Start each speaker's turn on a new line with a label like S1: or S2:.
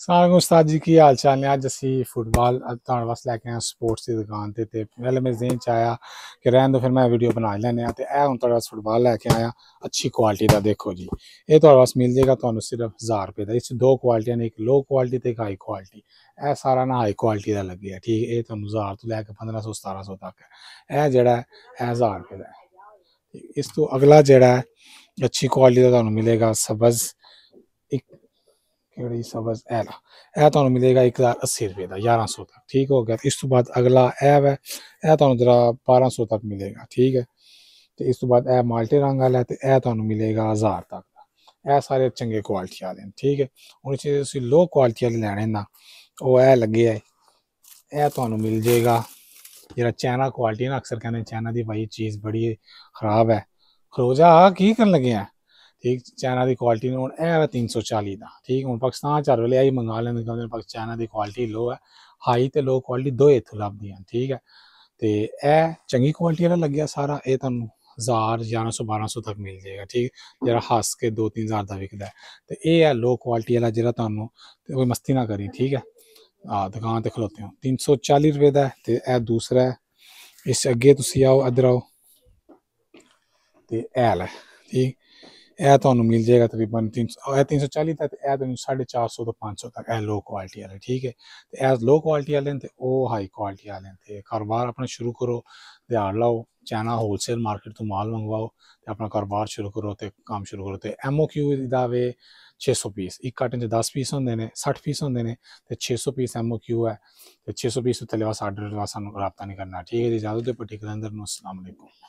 S1: ਸਾਰਿਆਂ ਨੂੰ ਉਸਤਾਦ ਜੀ ਕੀ ਹਾਲ ਚਾਲ ਨੇ ਅੱਜ ਅਸੀਂ ਫੁੱਟਬਾਲ ਤੁਹਾਡੇ ਵਾਸਤੇ ਲੈ ਕੇ ਆਏ ਸਪੋਰਟਸ ਦੀ ਦੁਕਾਨ ਤੇ ਤੇ ਪਹਿਲੇ ਮੈਂ ਜ਼ਿਹਨ ਚ ਆਇਆ ਕਿ ਰਹਿਣ ਤੋਂ ਫਿਰ ਮੈਂ ਵੀਡੀਓ ਬਣਾ ਲੈਨੇ ਆ ਤੇ ਇਹ ਹੁਣ ਤੁਹਾਡੇ ਵਾਸਤੇ ਫੁੱਟਬਾਲ ਲੈ ਕੇ ਆਇਆ ਅੱਛੀ ਕੁਆਲਿਟੀ ਦਾ ਦੇਖੋ ਜੀ ਇਹ ਤੁਹਾਡੇ ਵਾਸਤੇ ਮਿਲ ਜੇਗਾ ਤੁਹਾਨੂੰ ਸਿਰਫ 1000 ਰੁਪਏ ਦਾ ਇਸ ਦੋ ਕੁਆਲਿਟੀਆਂ ਨੇ ਇੱਕ ਲੋ ਕੁਆਲਿਟੀ ਤੇ ਇੱਕ ਹਾਈ ਕੁਆਲਿਟੀ ਇਹ ਸਾਰਾ ਨਾ ਹਾਈ ਕੁਆਲਿਟੀ ਦਾ ਲੱਗਿਆ ਠੀਕ ਇਹ ਤੁਹਾਨੂੰ 1000 ਤੋਂ ਲੈ ਕੇ 1500 1700 ਤੱਕ ਇਹ ਜਿਹੜਾ ਹੈ 1000 ਰੁਪਏ ਦਾ ਇਸ ਤੋਂ ਅਗਲਾ ਜਿਹੜਾ ਹੈ ਅੱਛੀ ਕੁਆਲਿਟੀ ਦਾ ਤੁਹਾਨੂੰ ਮਿਲੇਗਾ ਸਬਜ਼ ਇੱਕ ਕਿਹੜੀ ਸਬਜ਼ ਇਹ ਲਾ ਇਹ ਤੁਹਾਨੂੰ ਮਿਲੇਗਾ 1080 ਰੁਪਏ ਦਾ 1100 ਤੱਕ ਠੀਕ ਹੋ ਗਿਆ ਇਸ ਤੋਂ ਬਾਅਦ ਅਗਲਾ ਇਹ ਹੈ ਇਹ ਤੁਹਾਨੂੰ ਜਰਾ 1200 ਤੱਕ ਮਿਲੇਗਾ ਠੀਕ ਹੈ ਤੇ ਇਸ ਤੋਂ ਬਾਅਦ ਇਹ ਮਾਲਟੇ ਰੰਗ ਵਾਲਾ ਤੇ ਇਹ ਤੁਹਾਨੂੰ ਮਿਲੇਗਾ 1000 ਤੱਕ ਦਾ ਇਹ ਸਾਰੇ ਚੰਗੇ ਕੁਆਲਿਟੀ ਵਾਲੇ ਨੇ ਠੀਕ ਹੈ ਹੁਣ ਜੇ ਤੁਸੀਂ ਲੋ ਕੁਆਲਿਟੀ ਵਾਲੇ ਲੈਣੇ ਨਾ ਉਹ ਇਹ ਲੱਗੇ ਹੈ ਇਹ ਤੁਹਾਨੂੰ ਮਿਲ ਜੇਗਾ ਜਿਹੜਾ ਚਾਈਨਾ ਕੁਆਲਿਟੀ ਨਾ ਅਕਸਰ ਕਹਿੰਦੇ ਚਾਈਨਾ ਦੀ ਭਾਈ ਚੀਜ਼ ਬੜੀ ਖਰਾਬ ਹੈ ਖਰੋਜਾ ਕੀ ਕਰਨ ਲੱਗੇ ਆ ਠੀਕ ਚਾਈਨਾ ਦੀ ਕੁਆਲਿਟੀ ਨੂੰ है 340 ਦਾ ਠੀਕ ਹੁਣ ਪਾਕਿਸਤਾਨ ਚਾਰ ਵੇਲੇ ਆਈ ਮੰਗਾ आई मंगा लेंगे कहते ਦੀ ਕੁਆਲਿਟੀ ਲੋ ਹੈ ਹਾਈ ਤੇ ਲੋ ਕੁਆਲਿਟੀ ਦੋਏ ਇੱਥੋਂ ਲੱਭਦੀਆਂ ਠੀਕ ਹੈ ਤੇ ਇਹ ਚੰਗੀ ਕੁਆਲਿਟੀ ਵਾਲਾ ਲੱਗਿਆ ਸਾਰਾ ਇਹ ਤੁਹਾਨੂੰ 1000 1100 1200 ਤੱਕ ਮਿਲ ਜਾਏਗਾ ਠੀਕ ਜਿਹੜਾ ਹੱਸ ਕੇ 2-3000 ਦਾ ਵਿਕਦਾ ਤੇ ਇਹ ਹੈ ਲੋ ਕੁਆਲਿਟੀ ਵਾਲਾ ਜਿਹੜਾ ਤੁਹਾਨੂੰ ਕੋਈ ਮਸਤੀ ਨਾ ਕਰੀ ਠੀਕ ਹੈ ਆ ਦੁਕਾਨ ਤੇ ਖਲੋਤੇ ਹਾਂ 340 ਰੁਪਏ ਦਾ ਤੇ ਇਹ ਦੂਸਰਾ ਹੈ ਇਸ ਅੱਗੇ ਤੁਸੀਂ ਆਓ ਅਦਰ ਆਓ ਤੇ ਇਹ ਲੈ ਠੀਕ ਇਹ ਤੁਹਾਨੂੰ ਮਿਲ ਜਾਏਗਾ ਤਕਰੀਬਨ 300 ਇਹ 340 ਤੱਕ ਇਹ ਤੁਹਾਨੂੰ 450 ਤੋਂ 500 ਤੱਕ ਇਹ ਲੋ ਕੁਆਲਿਟੀ ਵਾਲੇ ਠੀਕ ਹੈ ਤੇ ਇਹ ਲੋ ਕੁਆਲਿਟੀ ਵਾਲੇ ਤੇ ਉਹ ਹਾਈ ਕੁਆਲਿਟੀ ਵਾਲੇ ਤੇ ਕਾਰੋਬਾਰ ਆਪਣਾ ਸ਼ੁਰੂ ਕਰੋ ਤੇ ਆੜ ਲਾਓ ਚਾਈਨਾ ਹੋਲਸੇਲ ਮਾਰਕੀਟ ਤੋਂ ਮਾਲ ਮੰਗਵਾਓ ਤੇ ਆਪਣਾ ਕਾਰੋਬਾਰ ਸ਼ੁਰੂ ਕਰੋ ਤੇ ਕੰਮ ਸ਼ੁਰੂ ਕਰੋ ਤੇ ਐਮਓਕਿਊ ਦਾ ਵੇ 600 ਪੀਸ ਇੱਕ ਕਾਟਨ ਚ 10 ਪੀਸ ਹੁੰਦੇ ਨੇ 60 ਪੀਸ ਹੁੰਦੇ ਨੇ ਤੇ 600 ਪੀਸ ਐਮਓਕਿਊ ਹੈ ਤੇ 600 ਪੀਸ ਉੱਤੇ ਲਿਵਾ ਆਰਡਰ ਲਿਵਾ ਸਾਨੂੰ ਰਾਬਤਾ ਨਹੀਂ ਕਰਨਾ ਠੀਕ ਹੈ ਜੀ ਇਜਾਜ਼ਤ ਦੇ ਪਰਟੀਕੁਲਰ ਅੰਦਰ ਨੂੰ ਅਸਲਾਮ ਅਲੈਕੁਮ